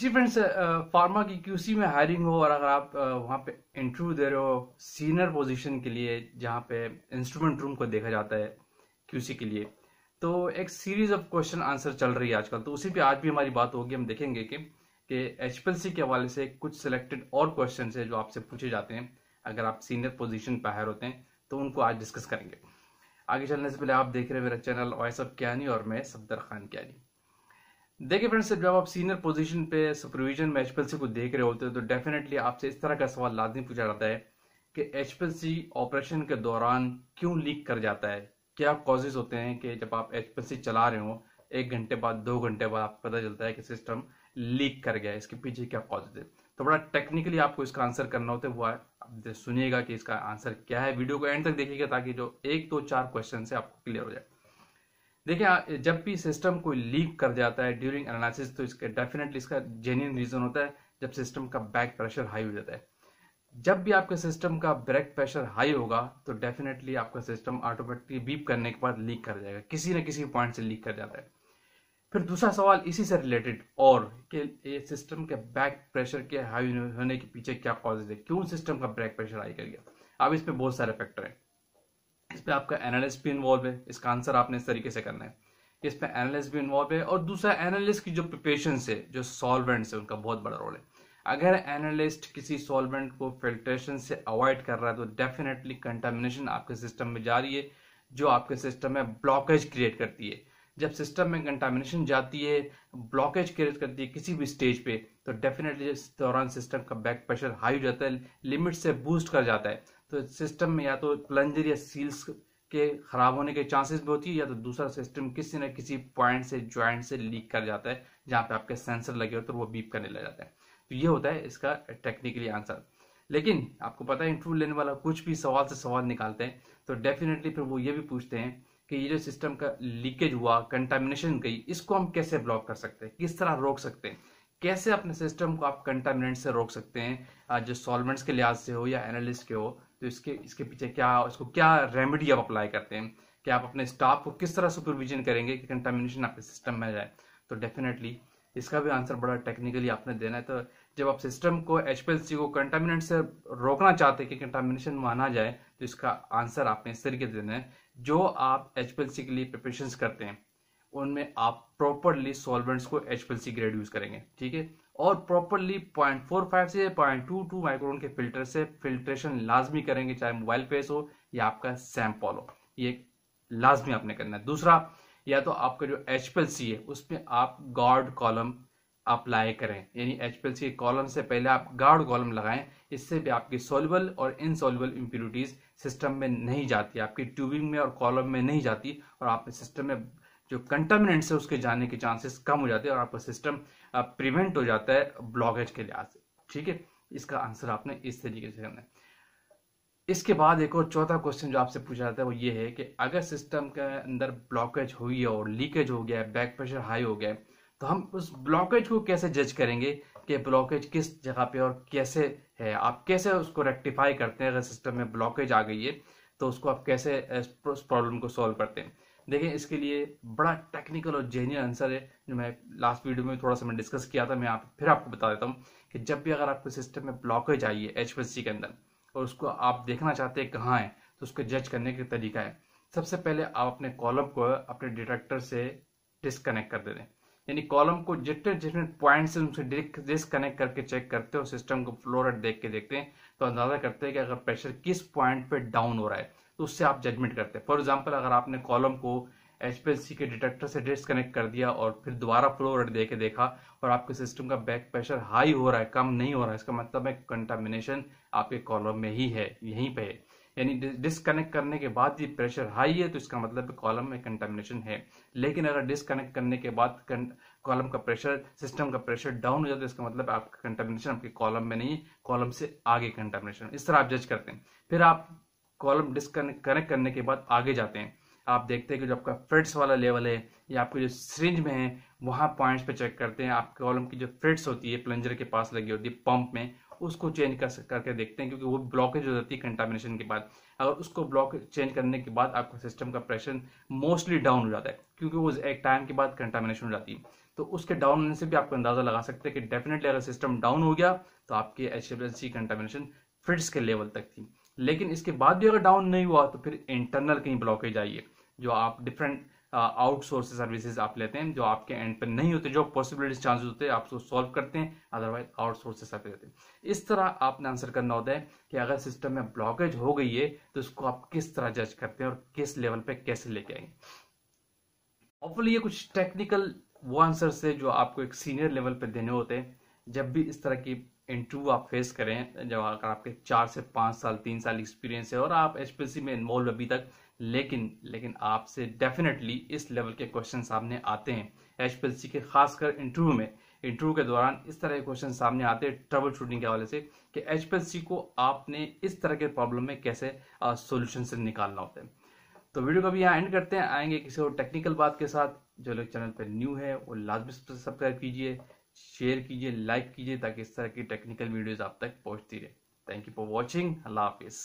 जी friends pharma की QC में hiring हो और अगर आप वहाँ पे इंटरव्यू दे रहे हो सीनियर पोजीशन के लिए जहाँ पे इंस्ट्रूमेंट रूम को देखा जाता है क्यूसी के लिए तो एक सीरीज ऑफ क्वेश्चन आंसर चल रही है आजकल तो उसी पे आज भी हमारी बात होगी हम देखेंगे कि कि एच के हवाले से कुछ सिलेक्टेड और क्वेश्चन है जो आपसे पूछे जाते हैं अगर आप सीनियर पोजिशन पर हायर होते हैं तो उनको आज डिस्कस करेंगे आगे चलने से पहले आप देख रहे हैं मेरा चैनल वॉइस ऑफ क्या और मैं सफदर खान क्या देखिए फ्रेंड्स जब आप सीनियर पोजीशन पे सुपरविजन में एचपीएलसी को देख रहे होते हैं तो डेफिनेटली आपसे इस तरह का सवाल लाजमी पूछा जाता है कि एचपीएलसी ऑपरेशन के दौरान क्यों लीक कर जाता है क्या कॉजेज होते हैं कि जब आप एचपीएलसी चला रहे हो एक घंटे बाद दो घंटे बाद आपको पता चलता है कि सिस्टम लीक कर गया है इसके पीछे क्या कॉजेज है तो बड़ा टेक्निकली आपको इसका आंसर करना होता है वो सुनिएगा कि इसका आंसर क्या है वीडियो को एंड तक देखिएगा ताकि जो एक दो तो चार क्वेश्चन है आपको क्लियर हो जाए देखिए जब भी सिस्टम कोई लीक कर जाता है ड्यूरिंग एनालिसिस तो इसका डेफिनेटली इसका जेन्यून रीजन होता है जब सिस्टम का बैक प्रेशर हाई हो जाता है जब भी आपके सिस्टम का ब्रेक प्रेशर हाई होगा तो डेफिनेटली आपका सिस्टम ऑटोमेटिकली बीप करने के बाद लीक कर जाएगा किसी न किसी पॉइंट से लीक कर जाता है फिर दूसरा सवाल इसी से रिलेटेड और कि ये सिस्टम के बैक प्रेशर के हाई होने के पीछे क्या कॉजेज है क्यों सिस्टम का ब्रेक प्रेशर हाई कर गया अब इसमें बहुत सारे फैक्टर हैं इस पर आपका एनालिस्ट भी इन्वॉल्व है इसका आंसर आपने इस तरीके से करना है इस पर एनालिस्ट भी इन्वॉल्व है और दूसरा एनालिस्ट की जो प्रिपेशन है जो सॉल्वेंट है उनका बहुत बड़ा रोल है अगर एनालिस्ट किसी सॉल्वेंट को फिल्ट्रेशन से अवॉइड कर रहा है तो डेफिनेटली कंटामिनेशन आपके सिस्टम में जा रही है जो आपके सिस्टम में ब्लॉकेज क्रिएट करती है जब सिस्टम में कंटामिनेशन जाती है ब्लॉकेज क्रिएट करती है किसी भी स्टेज पे तो डेफिनेटली इस दौरान सिस्टम का बैक प्रेशर हाई हो जाता है लिमिट से बूस्ट कर जाता है तो सिस्टम में या तो प्लंजर या सील्स के खराब होने के चांसेस भी होती है या तो दूसरा सिस्टम किसी न किसी पॉइंट से ज्वाइंट से लीक कर जाता है जहाँ पे आपके सेंसर लगे होते तो वो बीप करने लग जाता है तो ये होता है इसका टेक्निकली आंसर लेकिन आपको पता है इंटरव्यू लेने वाला कुछ भी सवाल से सवाल निकालते हैं तो डेफिनेटली फिर वो ये भी पूछते हैं कि ये जो सिस्टम का लीकेज हुआ कंटामिनेशन गई इसको हम कैसे ब्लॉक कर सकते हैं किस तरह रोक सकते हैं कैसे अपने सिस्टम को आप कंटामिनेंट से रोक सकते हैं जो सॉल्वेंट्स के लिहाज से हो या एनालिस्ट के हो तो इसके इसके पीछे क्या इसको क्या रेमेडी आप अप्लाई करते हैं कि आप अपने स्टाफ को किस तरह सुपरविजन करेंगे कि कंटामिनेशन आपके सिस्टम में जाए तो डेफिनेटली इसका भी आंसर बड़ा टेक्निकली आपने देना है तो जब आप सिस्टम को एच को कंटामिनेट से रोकना चाहते हैं कि कंटामिनेशन माना जाए तो इसका आंसर आपने इस तरीके से देना है जो आप एच के लिए प्रिपरेशन करते हैं उनमें आप प्रॉपरली सॉल्वेंट्स को एच ग्रेड यूज करेंगे ठीक है और प्रॉपरली पॉइंट फोर फाइव से पॉइंट टू टू माइक्रोन के फिल्टर से फिल्ट्रेशन लाजमी करेंगे चाहे मोबाइल फेस हो या आपका सैम्पल हो ये लाजमी आपने करना है दूसरा या तो आपका जो एच है उसमें आप गार्ड कॉलम अप्लाई करें यानी एच के कॉलम से पहले आप गार्ड कॉलम लगाएं इससे भी आपकी सोलबल और इनसोलेबल इम्प्यूरिटीज सिस्टम में नहीं जाती आपकी ट्यूबिंग में और कॉलम में नहीं जाती और आपके सिस्टम में जो कंटामिनेंट्स है उसके जाने के चांसेस कम हो जाते हैं और आपका सिस्टम प्रिवेंट हो जाता है ब्लॉकेज के लिहाज से ठीक है इसका आंसर आपने इस तरीके से करना है इसके बाद एक और चौथा क्वेश्चन जो आपसे पूछा जाता है वो ये है कि अगर सिस्टम के अंदर ब्लॉकेज हुई है और लीकेज हो गया है बैक प्रेशर हाई हो गया है तो हम उस ब्लॉकेज को कैसे जज करेंगे कि ब्लॉकेज किस जगह पे और कैसे है आप कैसे उसको रेक्टिफाई करते हैं अगर सिस्टम में ब्लॉकेज आ गई है तो उसको आप कैसे प्रॉब्लम को सॉल्व करते हैं देखें इसके लिए बड़ा टेक्निकल और जेन्यन आंसर है जो मैं लास्ट वीडियो में थोड़ा सा मैं डिस्कस किया था मैं आप फिर आपको बता देता हूँ कि जब भी अगर आपके सिस्टम में ब्लॉकेज आई है एच के अंदर और उसको आप देखना चाहते हैं कहाँ है तो उसको जज करने का तरीका है सबसे पहले आप अपने कॉलम को अपने डिटेक्टर से डिस्कनेक्ट कर दे दें यानी कॉलम को जितने जितने पॉइंट से उनसे डिसकनेक्ट करके चेक करते हैं और सिस्टम को फ्लोरेट देख के देखते हैं तो अंदाजा करते हैं कि अगर प्रेशर किस पॉइंट पे डाउन हो रहा है तो उससे आप जजमेंट करते हैं फॉर एग्जाम्पल अगर आपने कॉलम को एच के डिटेक्टर से डिसकनेक्ट कर दिया और फिर दोबारा फ्लो रेट दे के देखा और आपके सिस्टम का बैक प्रेशर हाई हो रहा है कम नहीं हो रहा है इसका मतलब है कंटामिनेशन आपके कॉलम में ही है यहीं पे यानी डिसकनेक्ट करने के बाद ये प्रेशर हाई है तो इसका मतलब कॉलम में कंटामिनेशन है लेकिन अगर डिसकनेक्ट करने के बाद कॉलम का प्रेशर सिस्टम का प्रेशर डाउन हो जाता है तो इसका मतलब आपका कंटामिनेशन आपके कॉलम में नहीं कॉलम से आगे कंटामिनेशन इस तरह आप जज करते हैं फिर आप कॉलम डिस्कनेक्ट कनेक्ट करने के बाद आगे जाते हैं आप देखते हैं कि जो आपका फिट्स वाला लेवल है या आपके जो सिरिंज में है वहाँ पॉइंट्स पे चेक करते हैं आप कॉलम की जो फ्रिट्स होती है प्लंजर के पास लगी होती है पंप में उसको चेंज कर करके देखते हैं क्योंकि वो ब्लॉकेज हो जाती है कंटामिनेशन के बाद अगर उसको ब्लॉक चेंज करने के बाद आपका सिस्टम का प्रेशर मोस्टली डाउन हो जाता है क्योंकि वो एक टाइम के बाद कंटामिनेशन हो जाती है तो उसके डाउन होने से भी आपको अंदाज़ा लगा सकते हैं कि डेफिनेटली अगर सिस्टम डाउन हो गया तो आपकी एच कंटामिनेशन फिट्स के लेवल तक थी लेकिन इसके बाद भी अगर डाउन नहीं हुआ तो फिर इंटरनल कहीं ब्लॉकेज आइए जो आप डिफरेंट आउटसोर्स सर्विसेज आप लेते हैं जो आपके एंड पर नहीं होते जो पॉसिबिलिटीज चांसेस होते हैं आप उसको सॉल्व करते हैं अदरवाइज आउटसोर्स सर्विस देते हैं इस तरह आपने आंसर करना होता है कि अगर सिस्टम में ब्लॉकेज हो गई है तो उसको आप किस तरह जज करते हैं और किस लेवल पे कैसे लेके आएंगे ऑफली ये कुछ टेक्निकल वो आंसर है जो आपको एक सीनियर लेवल पे देने होते हैं जब भी इस तरह की इंटरव्यू आप फेस करें जब अगर आपके चार से पाँच साल तीन साल एक्सपीरियंस है और आप एच में इन्वॉल्व अभी तक लेकिन लेकिन आपसे डेफिनेटली इस लेवल के क्वेश्चन सामने आते हैं एच के खासकर इंटरव्यू में इंटरव्यू के दौरान इस तरह के क्वेश्चन सामने आते हैं ट्रबल शूटिंग के हवाले से कि एच को आपने इस तरह के प्रॉब्लम में कैसे सोल्यूशन से निकालना होता है तो वीडियो का भी यहाँ एंड करते हैं आएंगे किसी और टेक्निकल बात के साथ जो लोग चैनल पर न्यू है वो लाजमी सब्सक्राइब कीजिए शेयर कीजिए लाइक कीजिए ताकि इस तरह की टेक्निकल वीडियोस आप तक पहुंचती रहे थैंक यू फॉर वॉचिंग अल्लाह हाफिज़